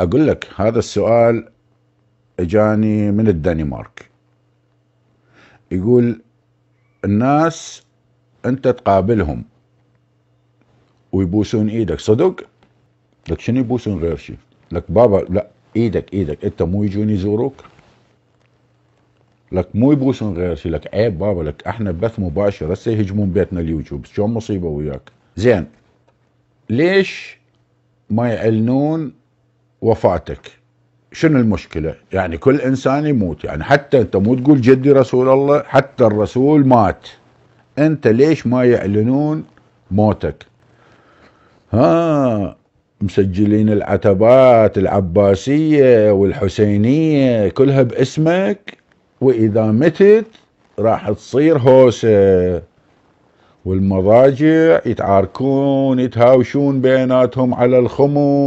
أقول لك هذا السؤال اجاني من الدنمارك يقول الناس انت تقابلهم ويبوسون ايدك صدق لك شنو يبوسون غير شيء لك بابا لا ايدك ايدك انت مو يجون يزوروك لك مو يبوسون غير شيء لك عيب بابا لك احنا بث مباشر هسه يهجمون بيتنا اليوتيوب شلون مصيبه وياك زين ليش ما يعلنون وفاتك شنو المشكلة يعني كل إنسان يموت يعني حتى أنت مو تقول جدي رسول الله حتى الرسول مات أنت ليش ما يعلنون موتك ها مسجلين العتبات العباسية والحسينية كلها باسمك وإذا متت راح تصير هوسة والمضاجع يتعاركون يتهاوشون بيناتهم على الخمر